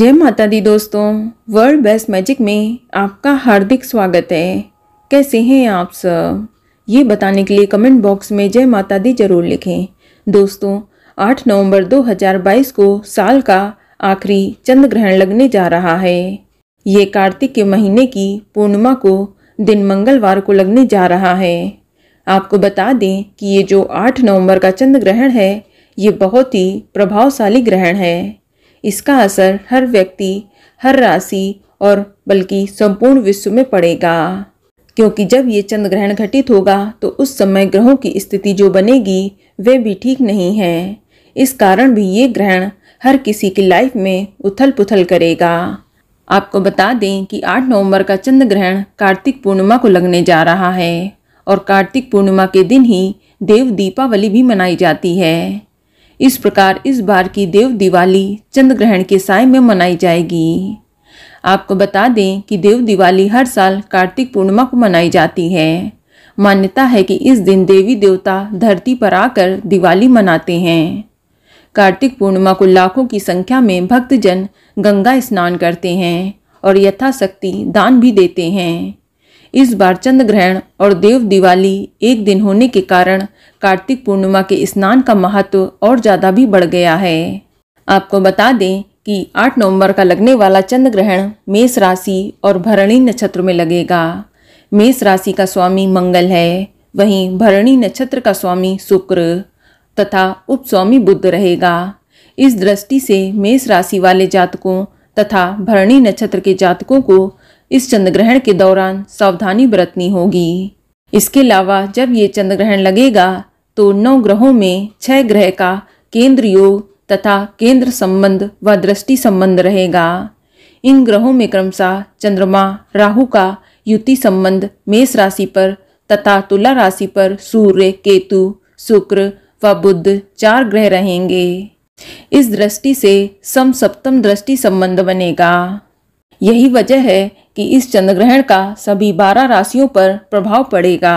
जय माता दी दोस्तों वर्ल्ड बेस्ट मैजिक में आपका हार्दिक स्वागत है कैसे हैं आप सब ये बताने के लिए कमेंट बॉक्स में जय माता दी जरूर लिखें दोस्तों 8 नवंबर 2022 को साल का आखिरी चंद्र ग्रहण लगने जा रहा है ये कार्तिक के महीने की पूर्णिमा को दिन मंगलवार को लगने जा रहा है आपको बता दें कि ये जो आठ नवंबर का चंद्र ग्रहण है ये बहुत ही प्रभावशाली ग्रहण है इसका असर हर व्यक्ति हर राशि और बल्कि संपूर्ण विश्व में पड़ेगा क्योंकि जब ये चंद्र ग्रहण घटित होगा तो उस समय ग्रहों की स्थिति जो बनेगी वे भी ठीक नहीं है इस कारण भी ये ग्रहण हर किसी की लाइफ में उथल पुथल करेगा आपको बता दें कि 8 नवंबर का चंद्र ग्रहण कार्तिक पूर्णिमा को लगने जा रहा है और कार्तिक पूर्णिमा के दिन ही देव दीपावली भी मनाई जाती है इस प्रकार इस बार की देव दिवाली चंद्र ग्रहण के साय में मनाई जाएगी आपको बता दें कि देव दिवाली हर साल कार्तिक पूर्णिमा को मनाई जाती है मान्यता है कि इस दिन देवी देवता धरती पर आकर दिवाली मनाते हैं कार्तिक पूर्णिमा को लाखों की संख्या में भक्तजन गंगा स्नान करते हैं और यथाशक्ति दान भी देते हैं इस बार चंद्र ग्रहण और देव दिवाली एक दिन होने के कारण कार्तिक पूर्णिमा के स्नान का महत्व और ज़्यादा भी बढ़ गया है आपको बता दें कि 8 नवंबर का लगने वाला चंद्र ग्रहण मेष राशि और भरणी नक्षत्र में लगेगा मेष राशि का स्वामी मंगल है वहीं भरणी नक्षत्र का स्वामी शुक्र तथा उप स्वामी बुद्ध रहेगा इस दृष्टि से मेष राशि वाले जातकों तथा भरणी नक्षत्र के जातकों को इस चंद्रग्रहण के दौरान सावधानी बरतनी होगी इसके अलावा जब ये चंद्रग्रहण लगेगा तो नौ ग्रहों में छह ग्रह का केंद्र योग तथा केंद्र संबंध व दृष्टि संबंध रहेगा इन ग्रहों में क्रमशः चंद्रमा राहु का युति संबंध मेष राशि पर तथा तुला राशि पर सूर्य केतु शुक्र व बुद्ध चार ग्रह रहेंगे इस दृष्टि से सम सप्तम दृष्टि संबंध बनेगा यही वजह है कि इस चंद्रग्रहण का सभी बारह राशियों पर प्रभाव पड़ेगा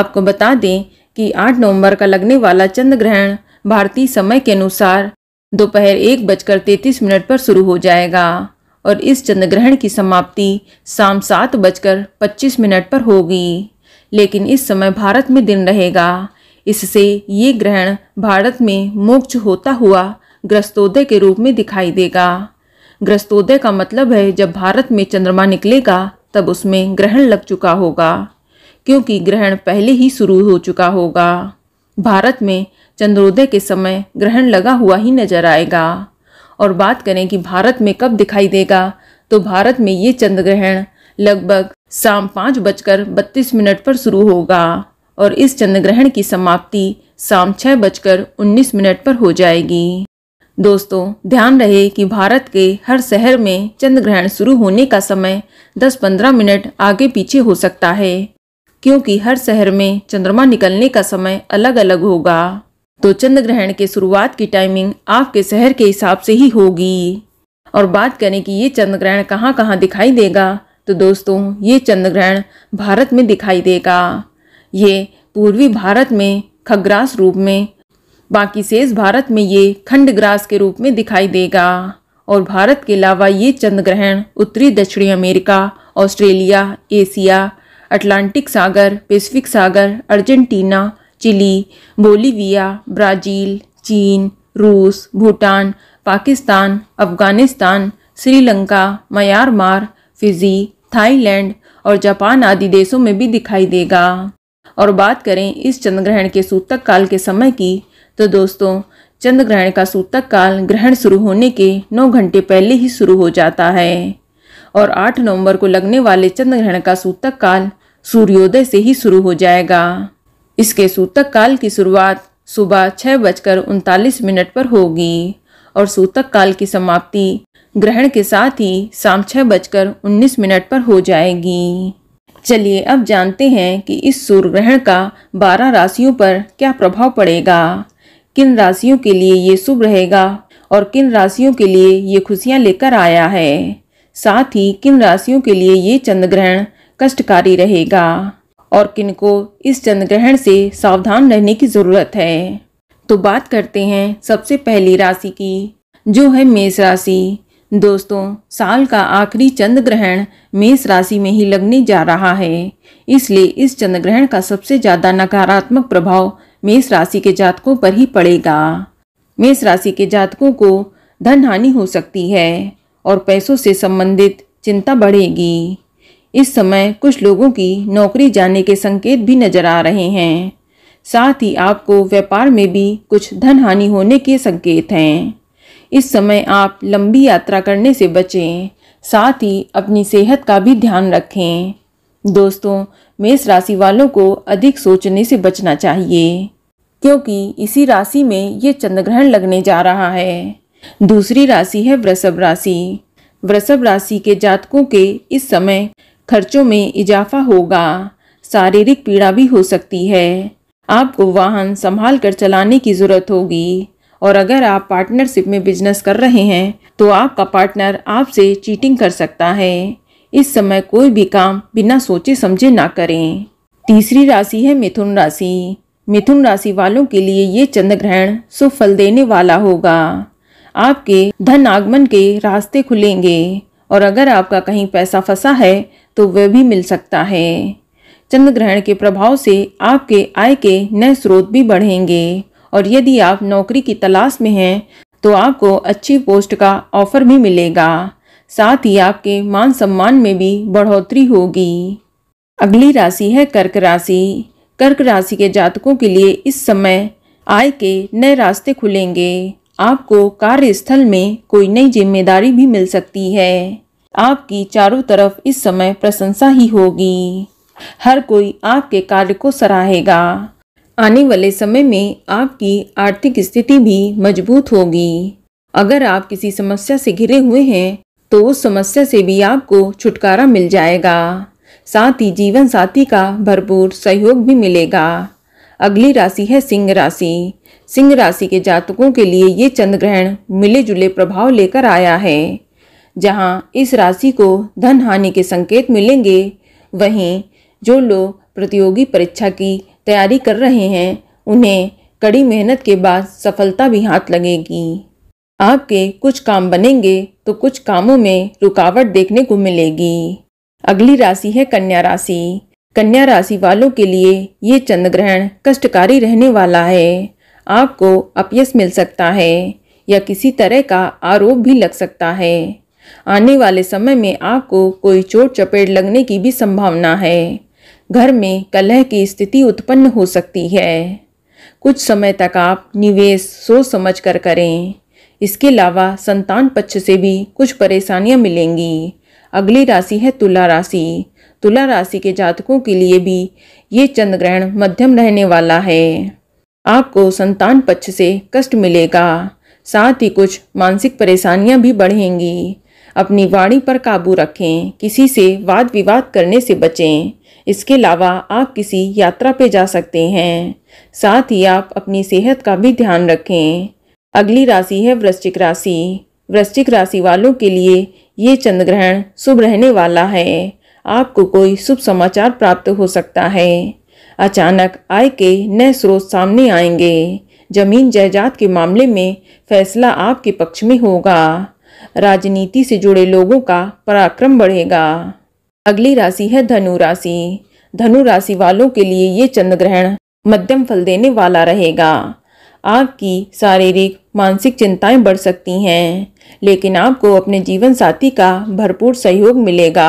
आपको बता दें कि 8 नवंबर का लगने वाला चंद्र ग्रहण भारतीय समय के अनुसार दोपहर एक बजकर तैंतीस मिनट पर शुरू हो जाएगा और इस चंद्र ग्रहण की समाप्ति शाम सात बजकर पच्चीस मिनट पर होगी लेकिन इस समय भारत में दिन रहेगा इससे ये ग्रहण भारत में मोक्ष होता हुआ ग्रस्तोदय के रूप में दिखाई देगा ग्रस्तोदय का मतलब है जब भारत में चंद्रमा निकलेगा तब उसमें ग्रहण लग चुका होगा क्योंकि ग्रहण पहले ही शुरू हो चुका होगा भारत में चंद्रोदय के समय ग्रहण लगा हुआ ही नजर आएगा और बात करें कि भारत में कब दिखाई देगा तो भारत में ये चंद्र ग्रहण लगभग शाम पाँच बजकर बत्तीस मिनट पर शुरू होगा और इस चंद्र ग्रहण की समाप्ति शाम छः बजकर उन्नीस मिनट पर हो जाएगी दोस्तों ध्यान रहे कि भारत के हर शहर में चंद्र ग्रहण शुरू होने का समय 10-15 मिनट आगे पीछे हो सकता है क्योंकि हर शहर में चंद्रमा निकलने का समय अलग अलग होगा तो चंद्र ग्रहण के शुरुआत की टाइमिंग आपके शहर के हिसाब से ही होगी और बात करें कि ये चंद्र ग्रहण कहाँ कहाँ दिखाई देगा तो दोस्तों ये चंद्र ग्रहण भारत में दिखाई देगा ये पूर्वी भारत में खग्रास रूप में बाकी शेष भारत में ये खंडग्रास के रूप में दिखाई देगा और भारत के अलावा ये चंद्र ग्रहण उत्तरी दक्षिणी अमेरिका ऑस्ट्रेलिया एशिया अटलांटिक सागर पैसिफिक सागर अर्जेंटीना चिली बोलीविया ब्राज़ील चीन रूस Bhutan Pakistan Afghanistan Sri Lanka Myanmar Fiji Thailand और जापान आदि देशों में भी दिखाई देगा और बात करें इस चंद्रग्रहण के सूतक काल के समय की तो दोस्तों चंद्र ग्रहण का सूतक काल ग्रहण शुरू होने के नौ घंटे पहले ही शुरू हो जाता है और 8 नवंबर को लगने वाले चंद्र ग्रहण का सूतक काल सूर्योदय से ही शुरू हो जाएगा इसके सूतक काल की शुरुआत सुबह छः बजकर उनतालीस मिनट पर होगी और सूतक काल की समाप्ति ग्रहण के साथ ही शाम छः बजकर उन्नीस मिनट पर हो जाएगी चलिए अब जानते हैं कि इस सूर्य ग्रहण का बारह राशियों पर क्या प्रभाव पड़ेगा किन राशियों के लिए ये शुभ रहेगा और किन राशियों के लिए ये खुशियाँ लेकर आया है साथ ही किन राशियों के लिए ये चंद्र ग्रहण कष्टकारी रहेगा और किनको इस चंद्र ग्रहण से सावधान रहने की ज़रूरत है तो बात करते हैं सबसे पहली राशि की जो है मेष राशि दोस्तों साल का आखिरी चंद्र ग्रहण मेष राशि में ही लगने जा रहा है इसलिए इस चंद्र ग्रहण का सबसे ज़्यादा नकारात्मक प्रभाव मेष राशि के जातकों पर ही पड़ेगा मेष राशि के जातकों को धन हानि हो सकती है और पैसों से संबंधित चिंता बढ़ेगी इस समय कुछ लोगों की नौकरी जाने के संकेत भी नजर आ रहे हैं साथ ही आपको व्यापार में भी कुछ धन हानि होने के संकेत हैं इस समय आप लंबी यात्रा करने से बचें साथ ही अपनी सेहत का भी ध्यान रखें दोस्तों मेष राशि वालों को अधिक सोचने से बचना चाहिए क्योंकि इसी राशि में ये चंद्रग्रहण लगने जा रहा है दूसरी राशि है वृषभ राशि वृषभ राशि के जातकों के इस समय खर्चों में इजाफा होगा शारीरिक पीड़ा भी हो सकती है आपको वाहन संभाल कर चलाने की ज़रूरत होगी और अगर आप पार्टनरशिप में बिजनेस कर रहे हैं तो आपका पार्टनर आपसे चीटिंग कर सकता है इस समय कोई भी काम बिना सोचे समझे ना करें तीसरी राशि है मिथुन राशि मिथुन राशि वालों के लिए ये चंद्र ग्रहण सुफल देने वाला होगा आपके धन आगमन के रास्ते खुलेंगे और अगर आपका कहीं पैसा फंसा है तो वह भी मिल सकता है चंद्र ग्रहण के प्रभाव से आपके आय के नए स्रोत भी बढ़ेंगे और यदि आप नौकरी की तलाश में हैं तो आपको अच्छी पोस्ट का ऑफर भी मिलेगा साथ ही आपके मान सम्मान में भी बढ़ोतरी होगी अगली राशि है कर्क राशि कर्क राशि के जातकों के लिए इस समय आय के नए रास्ते खुलेंगे आपको कार्यस्थल में कोई नई जिम्मेदारी भी मिल सकती है आपकी चारों तरफ इस समय प्रशंसा ही होगी हर कोई आपके कार्य को सराहेगा आने वाले समय में आपकी आर्थिक स्थिति भी मजबूत होगी अगर आप किसी समस्या से घिरे हुए हैं तो उस समस्या से भी आपको छुटकारा मिल जाएगा साथ ही जीवन साथी का भरपूर सहयोग भी मिलेगा अगली राशि है सिंह राशि सिंह राशि के जातकों के लिए ये चंद्र ग्रहण मिले जुले प्रभाव लेकर आया है जहाँ इस राशि को धन हानि के संकेत मिलेंगे वहीं जो लोग प्रतियोगी परीक्षा की तैयारी कर रहे हैं उन्हें कड़ी मेहनत के बाद सफलता भी हाथ लगेगी आपके कुछ काम बनेंगे तो कुछ कामों में रुकावट देखने को मिलेगी अगली राशि है कन्या राशि कन्या राशि वालों के लिए ये चंद्र ग्रहण कष्टकारी रहने वाला है आपको अपयस मिल सकता है या किसी तरह का आरोप भी लग सकता है आने वाले समय में आपको कोई चोट चपेट लगने की भी संभावना है घर में कलह की स्थिति उत्पन्न हो सकती है कुछ समय तक आप निवेश सोच समझ कर करें इसके अलावा संतान पक्ष से भी कुछ परेशानियां मिलेंगी अगली राशि है तुला राशि तुला राशि के जातकों के लिए भी ये चंद्र ग्रहण मध्यम रहने वाला है आपको संतान पक्ष से कष्ट मिलेगा साथ ही कुछ मानसिक परेशानियां भी बढ़ेंगी अपनी वाणी पर काबू रखें किसी से वाद विवाद करने से बचें इसके अलावा आप किसी यात्रा पे जा सकते हैं साथ ही आप अपनी सेहत का भी ध्यान रखें अगली राशि है वृश्चिक राशि वृश्चिक राशि वालों के लिए ये चंद्र ग्रहण शुभ रहने वाला है आपको कोई शुभ समाचार प्राप्त हो सकता है अचानक आय के नए स्रोत सामने आएंगे जमीन जायदाद के मामले में फैसला आपके पक्ष में होगा राजनीति से जुड़े लोगों का पराक्रम बढ़ेगा अगली राशि है धनु राशि धनु राशि वालों के लिए ये चंद्र ग्रहण मध्यम फल देने वाला रहेगा आपकी शारीरिक मानसिक चिंताएं बढ़ सकती हैं लेकिन आपको अपने जीवन साथी का भरपूर सहयोग मिलेगा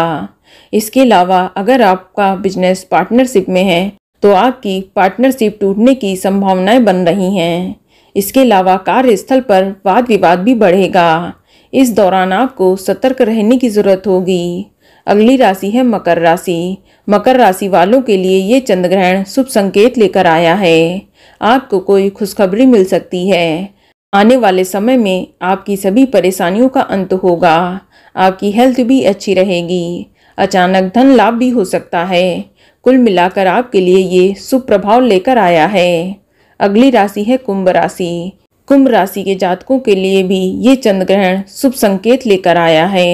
इसके अलावा अगर आपका बिजनेस पार्टनरशिप में है तो आपकी पार्टनरशिप टूटने की संभावनाएं बन रही हैं इसके अलावा कार्यस्थल पर वाद विवाद भी बढ़ेगा इस दौरान आपको सतर्क रहने की ज़रूरत होगी अगली राशि है मकर राशि मकर राशि वालों के लिए ये चंद्र ग्रहण शुभ संकेत लेकर आया है आपको कोई खुशखबरी मिल सकती है आने वाले समय में आपकी सभी परेशानियों का अंत होगा आपकी हेल्थ भी अच्छी रहेगी अचानक धन लाभ भी हो सकता है कुल मिलाकर आपके लिए ये शुभ प्रभाव लेकर आया है अगली राशि है कुंभ राशि कुंभ राशि के जातकों के लिए भी ये चंद्र ग्रहण शुभ संकेत लेकर आया है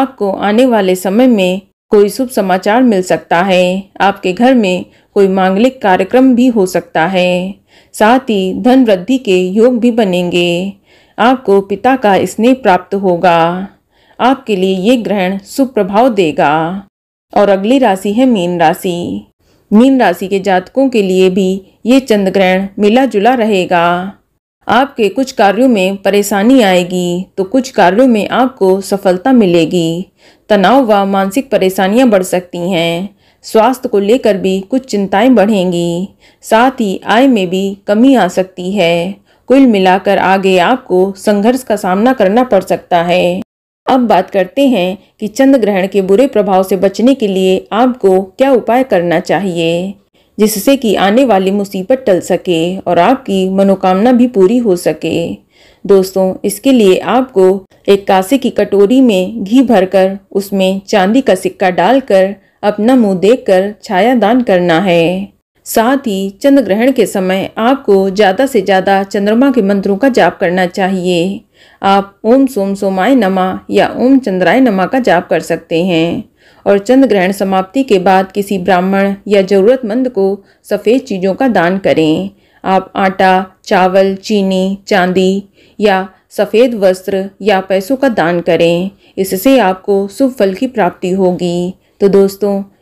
आपको आने वाले समय में कोई शुभ समाचार मिल सकता है आपके घर में कोई मांगलिक कार्यक्रम भी हो सकता है साथ ही धन वृद्धि के योग भी बनेंगे आपको पिता का स्नेह प्राप्त होगा आपके लिए ये ग्रहण शुभ प्रभाव देगा और अगली राशि है मीन राशि मीन राशि के जातकों के लिए भी ये चंद्र ग्रहण मिला जुला रहेगा आपके कुछ कार्यों में परेशानी आएगी तो कुछ कार्यों में आपको सफलता मिलेगी तनाव व मानसिक परेशानियां बढ़ सकती हैं स्वास्थ्य को लेकर भी कुछ चिंताएं बढ़ेंगी साथ ही आय में भी कमी आ सकती है कुल मिलाकर आगे आपको संघर्ष का सामना करना पड़ सकता है अब बात करते हैं कि चंद्र ग्रहण के बुरे प्रभाव से बचने के लिए आपको क्या उपाय करना चाहिए जिससे कि आने वाली मुसीबत टल सके और आपकी मनोकामना भी पूरी हो सके दोस्तों इसके लिए आपको एक कासे की कटोरी में घी भरकर उसमें चांदी का सिक्का डालकर अपना मुंह देखकर छाया दान करना है साथ ही चंद्र ग्रहण के समय आपको ज़्यादा से ज़्यादा चंद्रमा के मंत्रों का जाप करना चाहिए आप ओम सोम सोमाय नमा या ओम चंद्राय नमा का जाप कर सकते हैं और चंद्र ग्रहण समाप्ति के बाद किसी ब्राह्मण या ज़रूरतमंद को सफ़ेद चीज़ों का दान करें आप आटा चावल चीनी चांदी या सफ़ेद वस्त्र या पैसों का दान करें इससे आपको शुभ फल की प्राप्ति होगी तो दोस्तों